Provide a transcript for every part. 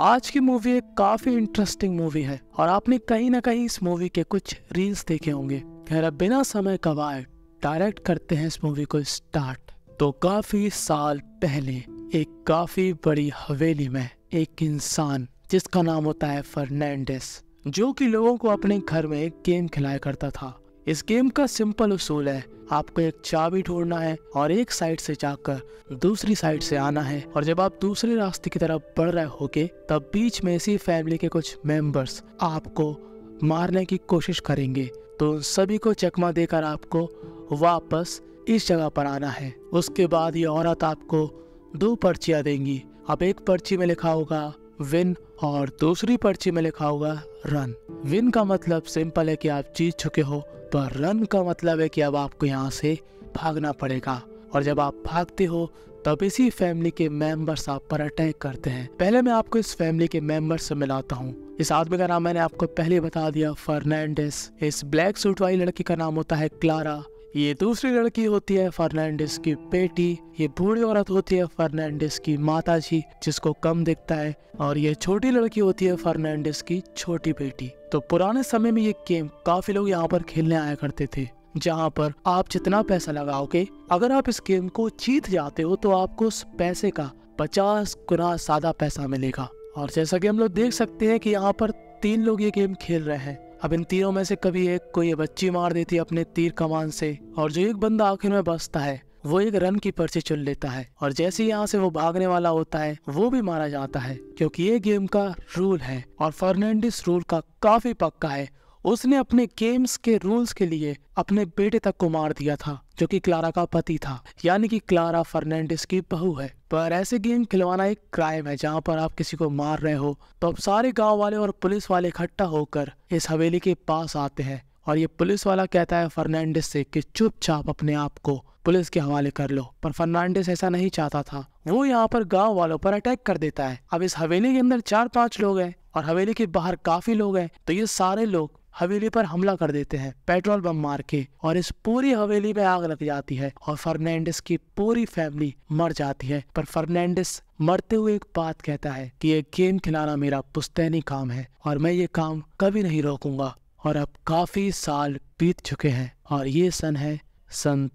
आज की मूवी एक काफ़ी इंटरेस्टिंग मूवी है और आपने कहीं ना कहीं इस मूवी के कुछ रील्स देखे होंगे खैर अब बिना समय कवाए डायरेक्ट करते हैं इस मूवी को स्टार्ट तो काफ़ी साल पहले एक काफ़ी बड़ी हवेली में एक इंसान जिसका नाम होता है फर्नैंडिस जो कि लोगों को अपने घर में गेम खिलाया करता था इस गेम का सिंपल उसूल है आपको एक चाबी ढूंढना है और एक साइड से जाकर दूसरी साइड से आना है और जब आप दूसरे रास्ते की तरफ बढ़ रहे होगे तब बीच में इसी फैमिली के कुछ मेंबर्स आपको मारने की कोशिश करेंगे तो उन सभी को चकमा देकर आपको वापस इस जगह पर आना है उसके बाद ये औरत आपको दो पर्चिया देंगी अब एक पर्ची में लिखा होगा विन और दूसरी पर्ची में लिखा हुआ रन विन का मतलब सिंपल है कि आप जीत चुके हो पर तो रन का मतलब है कि अब आपको यहाँ से भागना पड़ेगा और जब आप भागते हो तब इसी फैमिली के मेंबर्स आप पर अटैक करते हैं पहले मैं आपको इस फैमिली के मेंबर से मिलाता हूँ इस आदमी का नाम मैंने आपको पहले बता दिया फर्नांडिस इस ब्लैक सूट वाली लड़की का नाम होता है क्लारा ये दूसरी लड़की होती है फर्नांडिस की बेटी ये बूढ़ी औरत होती है फर्नांडिस की माता जी जिसको कम दिखता है और ये छोटी लड़की होती है फर्नांडिस की छोटी बेटी तो पुराने समय में ये गेम काफी लोग यहाँ पर खेलने आया करते थे जहाँ पर आप जितना पैसा लगाओगे अगर आप इस गेम को जीत जाते हो तो आपको उस पैसे का पचास गुना ज्यादा पैसा मिलेगा और जैसा कि हम लोग देख सकते हैं कि यहाँ पर तीन लोग ये गेम खेल रहे हैं अब इन तीरों में से कभी एक को ये बच्ची मार देती है अपने तीर कमान से और जो एक बंदा आखिर में बसता है वो एक रन की पर्ची चुन लेता है और जैसे ही यहाँ से वो भागने वाला होता है वो भी मारा जाता है क्योंकि ये गेम का रूल है और फर्नांडिस रूल का काफी पक्का है उसने अपने गेम्स के रूल्स के लिए अपने बेटे तक को मार दिया था जो कि क्लारा का पति था यानी कि क्लारा फर्नांडिस की बहू है पर ऐसे गेम खिलवाना एक क्राइम है जहाँ पर आप किसी को मार रहे हो तो अब सारे गांव वाले और पुलिस वाले इकट्ठा होकर इस हवेली के पास आते हैं और ये पुलिस वाला कहता है फर्नांडिस से कि चुपचाप अपने आप को पुलिस के हवाले कर लो पर फर्नांडिस ऐसा नहीं चाहता था वो यहाँ पर गांव वालों पर अटैक कर देता है अब इस हवेली के अंदर चार पांच लोग हैं और हवेली के बाहर काफी लोग हैं तो ये सारे लोग हवेली पर हमला कर देते हैं पेट्रोल बम मार के और इस पूरी हवेली में आग लग जाती है और फर्नांडिस की पूरी फैमिली मर जाती है पर फर्नांडिस मरते हुए एक बात कहता है कि ये गेम खिलाना मेरा पुस्तैनी काम है और मैं ये काम कभी नहीं रोकूंगा और अब काफी साल बीत चुके हैं और ये सन है सन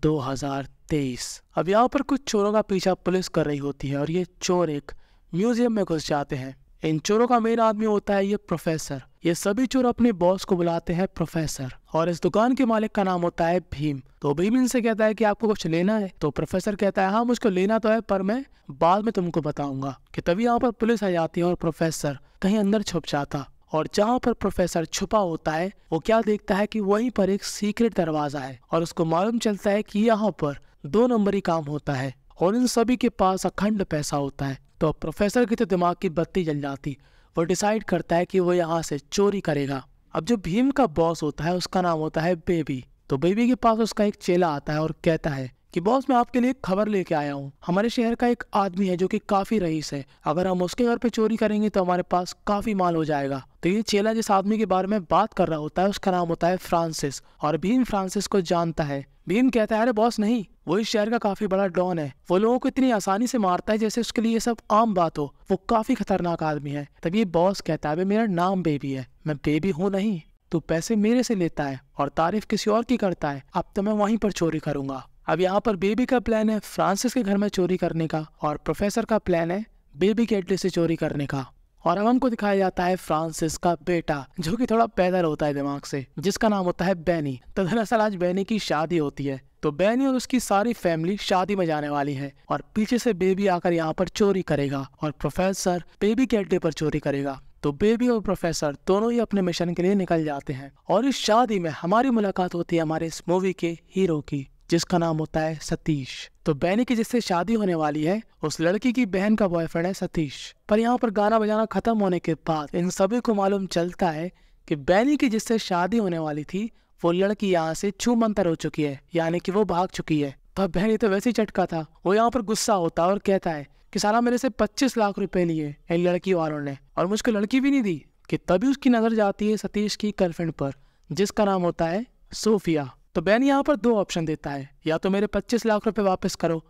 तेईस अब यहाँ पर कुछ चोरों का पीछा पुलिस कर रही होती है और ये चोर एक म्यूजियम में घुस जाते हैं इन चोरों का मेन आदमी होता है ये प्रोफेसर ये सभी चोर अपने बॉस को बुलाते हैं प्रोफेसर और इस दुकान के मालिक का नाम होता है भीम तो भीम इनसे कहता है कि आपको कुछ लेना है तो प्रोफेसर कहता है हाँ मुझको लेना तो है पर मैं बाद में तुमको बताऊंगा कि तभी यहाँ पर पुलिस आ जाती है और प्रोफेसर कहीं अंदर छुप जाता और जहाँ पर प्रोफेसर छुपा होता है वो क्या देखता है कि वहीं पर एक सीक्रेट दरवाजा है और उसको मालूम चलता है कि यहाँ पर दो नंबरी काम होता है और इन सभी के पास अखंड पैसा होता है तो प्रोफेसर की तो दिमाग की बत्ती जल जाती वो डिसाइड करता है कि वो यहाँ से चोरी करेगा अब जो भीम का बॉस होता है उसका नाम होता है बेबी तो बेबी के पास उसका एक चेला आता है और कहता है कि बॉस मैं आपके लिए एक खबर लेके आया हूँ हमारे शहर का एक आदमी है जो कि काफी रईस है अगर हम उसके घर पे चोरी करेंगे तो हमारे पास काफी माल हो जाएगा तो ये चेला जिस आदमी के बारे में बात कर रहा होता है उसका नाम होता है फ्रांसिस और भीम फ्रांसिस को जानता है भीम कहता है अरे बॉस नहीं वो इस शहर का काफी बड़ा डॉन है वो लोगों को इतनी आसानी से मारता है जैसे उसके लिए ये सब आम बात हो वो काफी खतरनाक आदमी है तब ये बॉस कहता है मेरा नाम बेबी है मैं बेबी हूँ नहीं तू पैसे मेरे से लेता है और तारीफ किसी और की करता है अब तो मैं वहीं पर चोरी करूंगा अब यहाँ पर बेबी का प्लान है फ्रांसिस के घर में चोरी करने का और प्रोफेसर का प्लान है बेबी के अड्डे से चोरी करने का और अब हमको दिखाया जाता है फ्रांसिस का बेटा जो कि थोड़ा पैदल होता है दिमाग से जिसका नाम होता है बैनी तो दरअसल आज बैनी की शादी होती है तो बैनी और उसकी सारी फैमिली शादी में जाने वाली है और पीछे से बेबी आकर यहाँ पर चोरी करेगा और प्रोफेसर बेबी के अड्डे पर चोरी करेगा तो बेबी और प्रोफेसर दोनों ही अपने मिशन के लिए निकल जाते हैं और इस शादी में हमारी मुलाकात होती है हमारे इस मूवी के हीरो की जिसका नाम होता है सतीश तो बैनी की जिससे शादी होने वाली है उस लड़की की बहन का बॉयफ्रेंड है सतीश पर यहाँ पर गाना बजाना खत्म होने के बाद इन सभी को मालूम चलता है कि बैनी की जिससे शादी होने वाली थी वो लड़की यहाँ से छू मंतर हो चुकी है यानी कि वो भाग चुकी है तो बहनी तो वैसे ही चटका था वो यहाँ पर गुस्सा होता है और कहता है कि सारा मेरे से 25 लाख रुपए लिए इन लड़की वालों ने और मुझको लड़की भी नहीं दी कि तभी उसकी नजर जाती है सतीश की गर्लफ्रेंड पर जिसका नाम होता है सोफिया तो बैन यहाँ पर दो ऑप्शन देता है या तो मेरे पच्चीस लाख रुपए वापस करो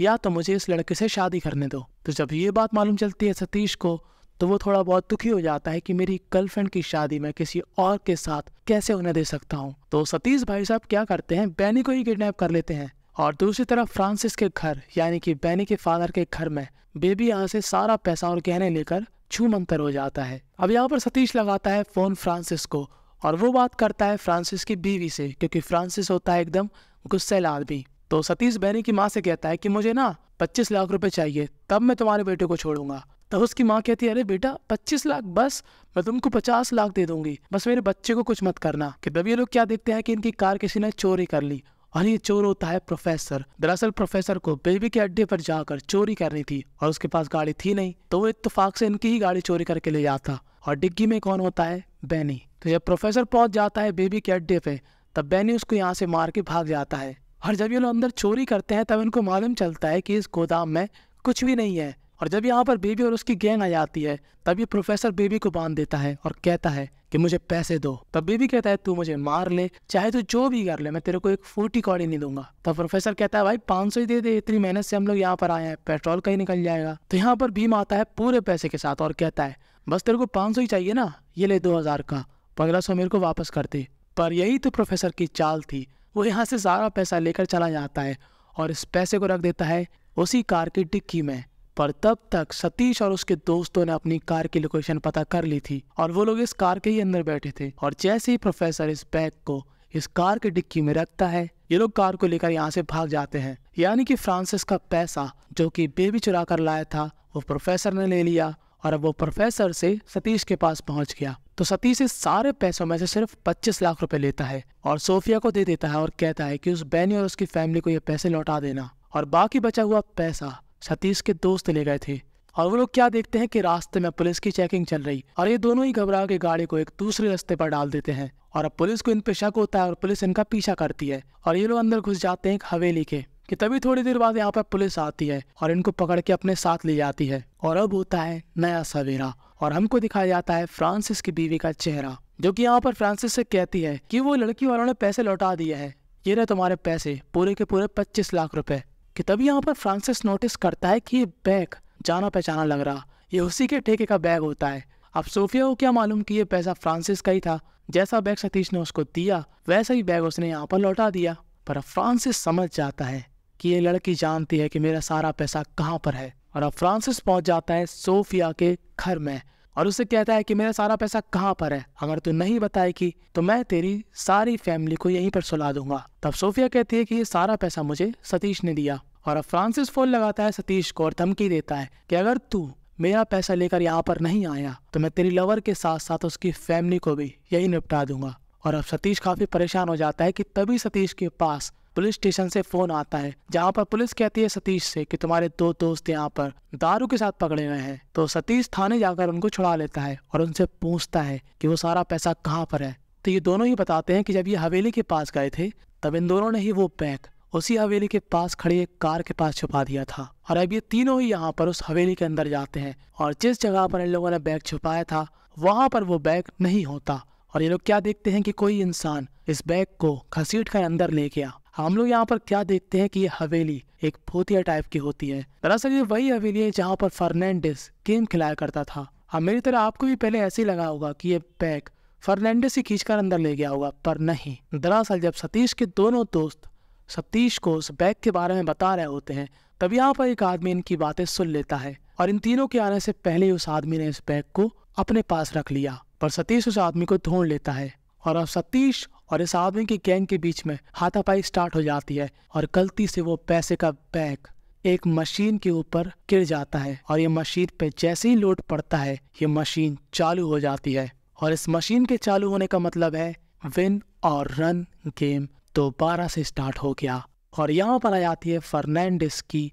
या तो मुझे इस लड़के से शादी करने दो तो जब ये बात मालूम चलती है सतीश को तो वो थोड़ा बहुत दुखी हो जाता है कि मेरी गर्लफ्रेंड की शादी मैं किसी और के साथ कैसे उन्हें दे सकता हूँ तो सतीश भाई साहब क्या करते हैं बैनी को ही किडनैप कर लेते हैं और दूसरी तरफ फ्रांसिस के घर यानी कि बैनी के फादर के घर में बेबी यहाँ से सारा पैसा और गहने लेकर छू मंतर हो जाता है अब यहाँ पर सतीश लगाता है फोन फ्रांसिस को और वो बात करता है फ्रांसिस की बीवी से क्योंकि फ्रांसिस होता है एकदम गुस्सेला आदमी तो सतीश बहनी की माँ से कहता है कि मुझे ना पच्चीस लाख रुपए चाहिए तब मैं तुम्हारे बेटे को छोड़ूंगा तो उसकी माँ कहती है अरे बेटा पच्चीस लाख बस मैं तुमको पचास लाख दे दूंगी बस मेरे बच्चे को कुछ मत करना कि तब ये लोग क्या देखते हैं कि इनकी कार किसी ने चोरी कर ली और ये चोर होता है प्रोफेसर दरअसल प्रोफेसर को बेबी के अड्डे पर जाकर चोरी करनी थी और उसके पास गाड़ी थी नहीं तो वो इतफाक से इनकी ही गाड़ी चोरी करके ले जाता और डिग्गी में कौन होता है बैनी तो जब प्रोफेसर पहुंच जाता है बेबी के अड्डे पे तब बैनी उसको यहाँ से मार के भाग जाता है और जब ये लोग अंदर चोरी करते हैं तब इनको मालूम चलता है कि इस गोदाम में कुछ भी नहीं है और जब यहाँ पर बेबी और उसकी गैंग आ जाती है तब ये प्रोफेसर बेबी को बांध देता है और कहता है कि मुझे पैसे दो तब बेबी कहता है तू मुझे मार ले चाहे तू जो भी कर ले मैं तेरे को एक फूटी कौड़ी नहीं दूंगा तब प्रोफेसर कहता है भाई पाँच सौ ही दे दे इतनी मेहनत से हम लोग यहाँ पर आए हैं पेट्रोल कहीं निकल जाएगा तो यहाँ पर भीम आता है पूरे पैसे के साथ और कहता है बस तेरे को पाँच सौ ही चाहिए ना ये ले दो हज़ार का पंद्रह सौ मेरे को वापस कर दे पर यही तो प्रोफेसर की चाल थी वो यहाँ से सारा पैसा लेकर चला जाता है और इस पैसे को रख देता है उसी कार की डिक्की में पर तब तक सतीश और उसके दोस्तों ने अपनी कार की लोकेशन पता कर ली थी और वो लोग इस कार के ही अंदर बैठे थे और जैसे ही प्रोफेसर इस बैग को इस कार की डिक्की में रखता है ये लोग कार को लेकर यहाँ से भाग जाते हैं यानी कि फ्रांसिस का पैसा जो कि बेबी चुरा कर लाया था वो प्रोफेसर ने ले लिया और अब वो प्रोफेसर से सतीश के पास पहुंच गया तो सतीश इस सारे पैसों में से सिर्फ 25 लाख रुपए लेता है और सोफिया को दे देता है और कहता है कि उस बैनी और उसकी फैमिली को ये पैसे लौटा देना और बाकी बचा हुआ पैसा सतीश के दोस्त ले गए थे और वो लोग क्या देखते हैं कि रास्ते में पुलिस की चेकिंग चल रही और ये दोनों ही घबरा के गाड़ी को एक दूसरे रास्ते पर डाल देते हैं और अब पुलिस को इन पे शक होता है और पुलिस इनका पीछा करती है और ये लोग अंदर घुस जाते हैं एक हवेली के कि तभी थोड़ी देर बाद यहाँ पर पुलिस आती है और इनको पकड़ के अपने साथ ले जाती है और अब होता है नया सवेरा और हमको दिखाया जाता है फ्रांसिस की बीवी का चेहरा जो कि यहाँ पर फ्रांसिस से कहती है कि वो लड़की वालों ने पैसे लौटा दिए हैं ये रहे तुम्हारे पैसे पूरे के पूरे पच्चीस लाख रुपए कि तभी यहाँ पर फ्रांसिस नोटिस करता है कि ये बैग जाना पहचाना लग रहा ये उसी के ठेके का बैग होता है अब सोफिया को क्या मालूम कि ये पैसा फ्रांसिस का ही था जैसा बैग सतीश ने उसको दिया वैसा ही बैग उसने यहाँ पर लौटा दिया पर फ्रांसिस समझ जाता है कि ये लड़की जानती है कि मेरा सारा पैसा कहाँ पर है और अब फ्रांसिस पहुंच जाता है सोफिया के घर में और उसे कहता है कि मेरा सारा पैसा कहाँ पर है अगर तू नहीं बताएगी तो मैं तेरी सारी फैमिली को यहीं पर सुला दूंगा तब सोफिया कहती है कि ये सारा पैसा मुझे सतीश ने दिया और अब फ्रांसिस फोन लगाता है सतीश को और धमकी देता है कि अगर तू मेरा पैसा लेकर यहाँ पर नहीं आया तो मैं तेरी लवर के साथ साथ उसकी फैमिली को भी यही निपटा दूंगा और अब सतीश काफी परेशान हो जाता है कि तभी सतीश के पास पुलिस स्टेशन से फोन आता है जहाँ पर पुलिस कहती है सतीश से कि तुम्हारे दो दोस्त यहाँ पर दारू के साथ पकड़े हुए हैं तो सतीश थाने जाकर उनको छुड़ा लेता है और उनसे पूछता है कि वो सारा पैसा कहाँ पर है तो ये दोनों ही बताते हैं कि जब ये हवेली के पास गए थे तब इन दोनों ने ही वो बैग उसी हवेली के पास खड़ी एक कार के पास छुपा दिया था और अब ये तीनों ही यहाँ पर उस हवेली के अंदर जाते हैं और जिस जगह पर इन लोगों ने बैग छुपाया था वहां पर वो बैग नहीं होता और ये लोग क्या देखते हैं कि कोई इंसान इस बैग को घसीट कर अंदर ले गया हम लोग यहाँ पर क्या देखते हैं कि ये हवेली एक भूतिया टाइप की होती है दरअसल ये वही हवेली है जहाँ पर फर्नैंडिस गेम खिलाया करता था अब हाँ, मेरी तरह आपको भी पहले ऐसे ही लगा होगा कि ये बैग फर्नैंडिस ही खींचकर अंदर ले गया होगा पर नहीं दरअसल जब सतीश के दोनों दोस्त सतीश को उस बैग के बारे में बता रहे होते हैं तब यहाँ पर एक आदमी इनकी बातें सुन लेता है और इन तीनों के आने से पहले ही उस आदमी ने इस बैग को अपने पास रख लिया पर सतीश उस आदमी को ढूंढ लेता है और अब सतीश और इस आदमी की गैंग के बीच में हाथापाई स्टार्ट हो जाती है और गलती से वो पैसे का बैग एक मशीन के ऊपर गिर जाता है और ये मशीन पे जैसे ही लोड पड़ता है ये मशीन चालू हो जाती है और इस मशीन के चालू होने का मतलब है विन और रन गेम दोबारा से स्टार्ट हो गया और यहाँ पर आ जाती है फर्नैंडिस की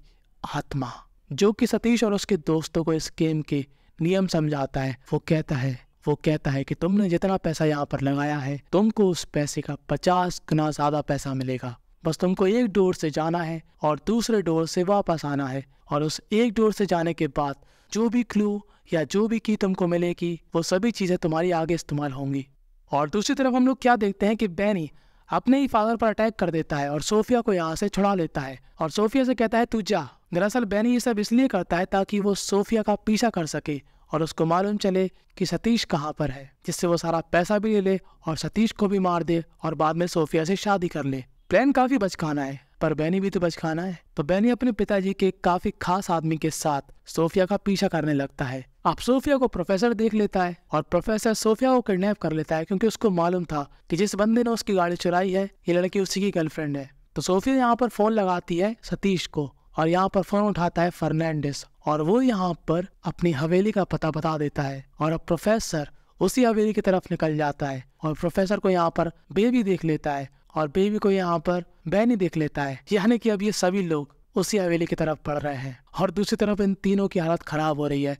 आत्मा जो कि सतीश और उसके दोस्तों को इस गेम के नियम समझाता है वो कहता है वो कहता है कि तुमने जितना पैसा यहाँ पर लगाया है तुमको उस पैसे का पचास गुना ज़्यादा पैसा मिलेगा बस तुमको एक डोर से जाना है और दूसरे डोर से वापस आना है और उस एक डोर से जाने के बाद जो भी क्लू या जो भी की तुमको मिलेगी वो सभी चीज़ें तुम्हारी आगे इस्तेमाल होंगी और दूसरी तरफ हम लोग क्या देखते हैं कि बैनी अपने ही फादर पर अटैक कर देता है और सोफिया को यहाँ से छुड़ा लेता है और सोफिया से कहता है तू जा दरअसल बैनी ये सब इसलिए करता है ताकि वो सोफिया का पीछा कर सके और उसको मालूम चले कि सतीश कहाँ पर है जिससे वो सारा पैसा भी ले ले और सतीश को भी मार दे और बाद में सोफिया से शादी कर ले प्लान काफी बचकाना है पर बैनी भी तो बचकाना है तो बैनी अपने पिताजी के काफी खास आदमी के साथ सोफिया का पीछा करने लगता है अब सोफिया को प्रोफेसर देख लेता है और प्रोफेसर सोफिया को किडनैप कर लेता है क्योंकि उसको मालूम था कि जिस बंदे ने उसकी गाड़ी चुराई है ये लड़की उसी की गर्लफ्रेंड है तो सोफिया यहाँ पर फोन लगाती है सतीश को और यहाँ पर फोन उठाता है फर्नांडिस और वो यहाँ पर अपनी हवेली का पता बता देता है और अब प्रोफेसर उसी हवेली की तरफ निकल जाता है और प्रोफेसर को यहाँ पर बेबी देख लेता है और बेबी को यहाँ पर बैनी देख लेता है यानी कि अब ये सभी लोग उसी हवेली की तरफ पढ़ रहे हैं और दूसरी तरफ इन तीनों की हालत खराब हो रही है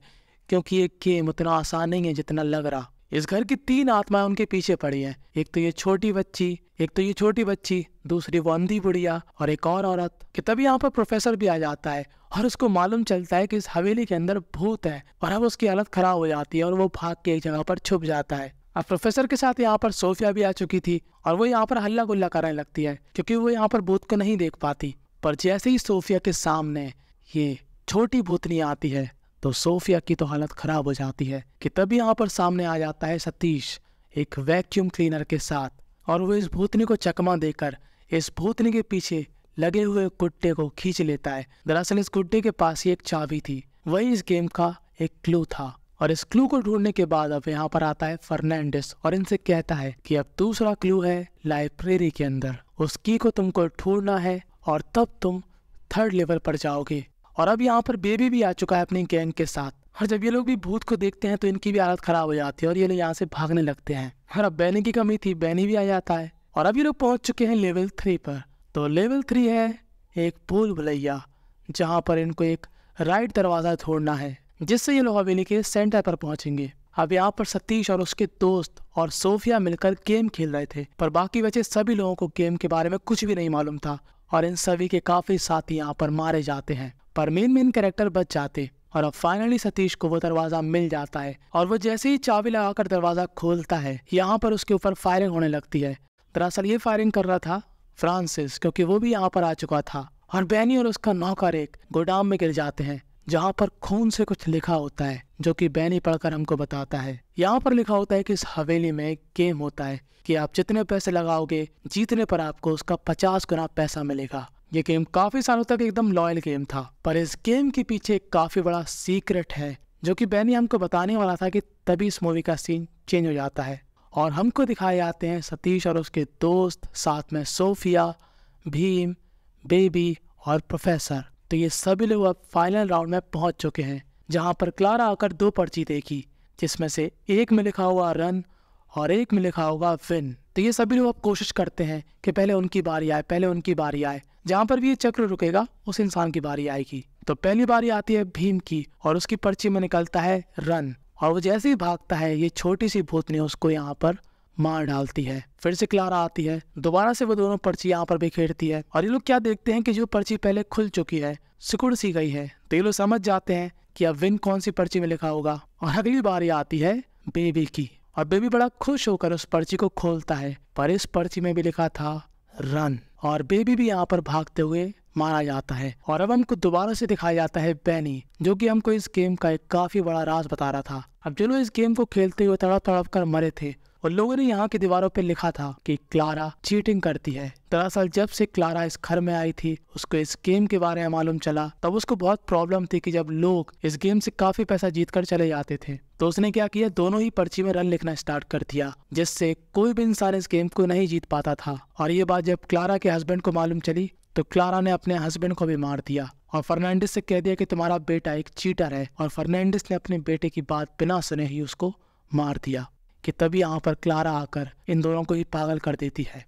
क्योंकि ये गेम उतना आसान नहीं है जितना लग रहा इस घर की तीन आत्माएं उनके पीछे पड़ी हैं एक तो ये छोटी बच्ची एक तो ये छोटी बच्ची दूसरी वो अंधी बुढ़िया और एक और औरत कि तभी यहाँ पर प्रोफेसर भी आ जाता है और उसको मालूम चलता है कि इस हवेली के अंदर भूत है और अब उसकी हालत खराब हो जाती है और वो भाग के एक जगह पर छुप जाता है अब प्रोफेसर के साथ यहाँ पर सोफिया भी आ चुकी थी और वो यहाँ पर हल्ला गुल्ला करने लगती है क्योंकि वो यहाँ पर भूत को नहीं देख पाती पर जैसे ही सोफिया के सामने ये छोटी भूतनी आती है तो सोफिया की तो हालत ख़राब हो जाती है कि तभी यहाँ पर सामने आ जाता है सतीश एक वैक्यूम क्लीनर के साथ और वो इस भूतनी को चकमा देकर इस भूतनी के पीछे लगे हुए गुड्डे को खींच लेता है दरअसल इस गुड्डे के पास ही एक चाबी थी वही इस गेम का एक क्लू था और इस क्लू को ढूंढने के बाद अब यहाँ पर आता है फर्नांडिस और इनसे कहता है कि अब दूसरा क्लू है लाइब्रेरी के अंदर उस की को तुमको ढूंढना है और तब तुम थर्ड लेवल पर जाओगे और अब यहाँ पर बेबी भी आ चुका है अपनी गैंग के साथ और जब ये लोग भी भूत को देखते हैं तो इनकी भी हालत खराब हो जाती है और ये लोग यहाँ से भागने लगते हैं और अब बैनी की कमी थी बैनी भी आ जाता है और अब ये लोग पहुंच चुके हैं लेवल थ्री पर तो लेवल थ्री है एक पुल भलैया जहाँ पर इनको एक राइट दरवाज़ा छोड़ना है जिससे ये लोग हवेली के सेंटर पर पहुंचेंगे अब यहाँ पर सतीश और उसके दोस्त और सोफिया मिलकर गेम खेल रहे थे पर बाकी बचे सभी लोगों को गेम के बारे में कुछ भी नहीं मालूम था और इन सभी के काफी साथी यहाँ पर मारे जाते हैं पर मेन मेन कैरेक्टर बच जाते और अब फाइनली सतीश को वो दरवाजा मिल जाता है और वो जैसे ही चाबी लगाकर दरवाजा खोलता है यहाँ पर उसके ऊपर फायरिंग होने लगती है दरअसल ये फायरिंग कर रहा था फ्रांसिस क्योंकि वो भी यहाँ पर आ चुका था और बैनी और उसका नौकर एक गोडाम में गिर जाते हैं जहाँ पर खून से कुछ लिखा होता है जो कि बैनी पढ़कर हमको बताता है यहाँ पर लिखा होता है कि इस हवेली में एक गेम होता है कि आप जितने पैसे लगाओगे जीतने पर आपको उसका पचास गुना पैसा मिलेगा ये गेम काफी सालों तक एकदम लॉयल गेम था पर इस गेम के पीछे काफी बड़ा सीक्रेट है जो कि बैनी हमको बताने वाला था कि तभी इस मूवी का सीन चेंज हो जाता है और हमको दिखाए जाते हैं सतीश और उसके दोस्त साथ में सोफिया भीम बेबी और प्रोफेसर तो ये सभी लोग अब फाइनल राउंड में पहुंच चुके हैं जहां पर क्लारा आकर दो पर्ची देखी जिसमें से एक में लिखा हुआ रन और एक में लिखा हुआ विन तो ये सभी लोग अब कोशिश करते हैं कि पहले उनकी बारी आए पहले उनकी बारी आए जहाँ पर भी ये चक्र रुकेगा उस इंसान की बारी आएगी तो पहली बारी आती है भीम की और उसकी पर्ची में निकलता है रन और वो जैसे ही भागता है ये छोटी सी भूतनी उसको यहाँ पर मार डालती है फिर से क्लारा आती है दोबारा से वो दोनों पर्ची यहाँ पर बिखेरती है और ये लोग क्या देखते हैं कि जो पर्ची पहले खुल चुकी है सिकुड़ सी गई है तो ये लोग समझ जाते हैं कि अब विन कौन सी पर्ची में लिखा होगा और अगली बारी आती है बेबी की और बेबी बड़ा खुश होकर उस पर्ची को खोलता है पर इस पर्ची में भी लिखा था रन और बेबी भी यहाँ पर भागते हुए मारा जाता है और अब हमको दोबारा से दिखाया जाता है बैनी जो कि हमको इस गेम का एक काफी बड़ा राज बता रहा था अब जो लोग इस गेम को खेलते हुए तड़प तड़प कर मरे थे और लोगों ने यहाँ की दीवारों पर लिखा था कि क्लारा चीटिंग करती है दरअसल जब से क्लारा इस घर में आई थी उसको इस गेम के बारे में मालूम चला तब उसको बहुत प्रॉब्लम थी कि जब लोग इस गेम से काफी पैसा जीत कर चले जाते थे तो उसने क्या किया दोनों ही पर्ची में रन लिखना स्टार्ट कर दिया जिससे कोई भी इंसान इस गेम को नहीं जीत पाता था और ये बात जब क्लारा के हस्बैंड को मालूम चली तो क्लारा ने अपने हस्बैंड को भी मार दिया और फर्नांडिस से कह दिया कि तुम्हारा बेटा एक चीटर है और फर्नांडिस ने अपने बेटे की बात बिना सुने ही उसको मार दिया कि तभी यहाँ पर क्लारा आकर इन दोनों को ही पागल कर देती है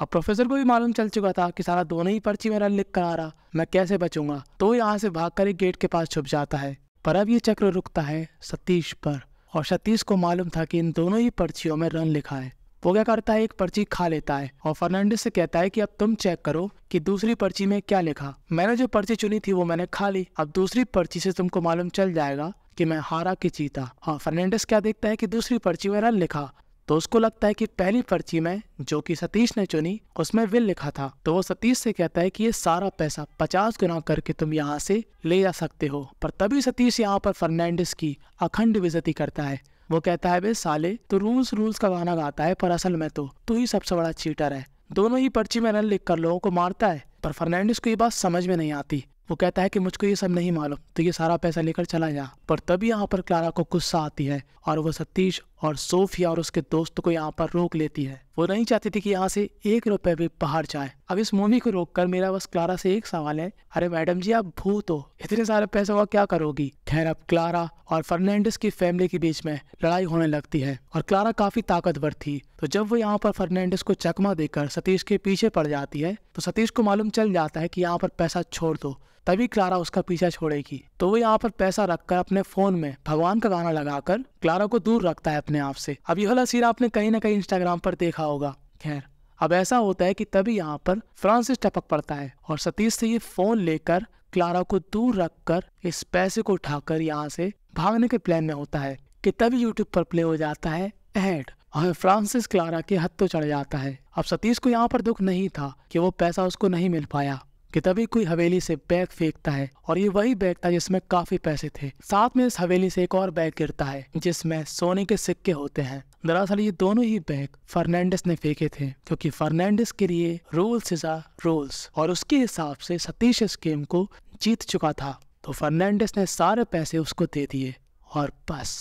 अब प्रोफेसर को भी मालूम चल चुका था कि सारा दोनों ही पर्ची मेरा लिख कर आ रहा मैं कैसे बचूंगा तो यहाँ से कर एक गेट के पास छुप जाता है पर अब ये चक्र रुकता है सतीश पर और सतीश को मालूम था कि इन दोनों ही पर्चियों में रन लिखा है वो क्या करता है एक पर्ची खा लेता है और फर्नांडिस से कहता है कि अब तुम चेक करो कि दूसरी पर्ची में क्या लिखा मैंने जो पर्ची चुनी थी वो मैंने खा ली अब दूसरी पर्ची से तुमको मालूम चल जाएगा कि मैं हारा कि जीता हाँ फर्नांडिस क्या देखता है कि दूसरी पर्ची में रन लिखा तो उसको लगता है कि पहली पर्ची में जो कि सतीश ने चुनी उसमें विल लिखा था तो वो सतीश से कहता है कि ये सारा पैसा पचास गुना करके तुम यहाँ से ले जा सकते हो पर तभी सतीश यहाँ पर फर्नांडिस की अखंड विजती करता है वो कहता है बे साले तो रूल्स रूल्स का गाना गाता है पर असल में तो तू ही सबसे बड़ा चीटर है दोनों ही पर्ची में रन लिख कर लोगों को मारता है पर फर्नांडिस को ये बात समझ में नहीं आती वो कहता है कि मुझको ये सब नहीं मालूम तो ये सारा पैसा लेकर चला जा पर तभी यहाँ पर क्लारा को गुस्सा आती है और वो सतीश और सोफिया और उसके दोस्त को यहाँ पर रोक लेती है वो नहीं चाहती थी कि यहाँ से एक रुपए भी बाहर जाए अब इस मूवी को रोककर मेरा बस क्लारा से एक सवाल है अरे मैडम जी आप भूत हो इतने सारे पैसे का क्या करोगी खैर अब क्लारा और फर्नांडिस की फैमिली के बीच में लड़ाई होने लगती है और क्लारा काफी ताकतवर थी तो जब वो यहाँ पर फर्नांडिस को चकमा देकर सतीश के पीछे पड़ जाती है तो सतीश को मालूम चल जाता है की यहाँ पर पैसा छोड़ दो तभी क्लारा उसका पीछा छोड़ेगी तो वो यहाँ पर पैसा रखकर अपने फोन में भगवान का गाना लगाकर क्लारा को दूर रखता है अपने आप से अब यह वाला सीन आपने कहीं ना कहीं इंस्टाग्राम पर देखा होगा खैर अब ऐसा होता है कि तभी यहाँ पर फ्रांसिस टपक पड़ता है और सतीश से ये फोन लेकर क्लारा को दूर रखकर इस पैसे को उठाकर यहाँ से भागने के प्लान में होता है कि तभी यूट्यूब पर प्ले हो जाता है एड और फ्रांसिस क्लारा के हत्थों चढ़ जाता है अब सतीश को यहाँ पर दुख नहीं था कि वो पैसा उसको नहीं मिल पाया कि तभी कोई हवेली से बैग फेंकता है और ये वही बैग था जिसमें काफी पैसे थे साथ में इस हवेली से एक और बैग गिरता है जिसमें सोने के सिक्के होते हैं दरअसल ये दोनों ही बैग फर्नांडिस ने फेंके थे क्योंकि फर्नांडिस के लिए रूल्स इज आ रूल्स और उसके हिसाब से सतीश इस गेम को जीत चुका था तो फर्नांडिस ने सारे पैसे उसको दे दिए और बस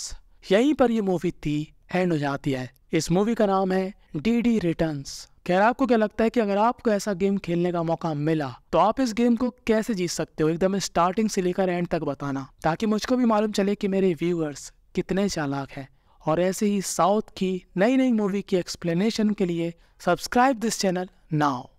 यहीं पर यह मूवी थी एंड हो जाती है इस मूवी का नाम है डी डी रिटर्न्स खैर आपको क्या लगता है कि अगर आपको ऐसा गेम खेलने का मौका मिला तो आप इस गेम को कैसे जीत सकते हो एकदम स्टार्टिंग से लेकर एंड तक बताना ताकि मुझको भी मालूम चले कि मेरे व्यूअर्स कितने चालाक हैं और ऐसे ही साउथ की नई नई मूवी की एक्सप्लेनेशन के लिए सब्सक्राइब दिस चैनल नाउ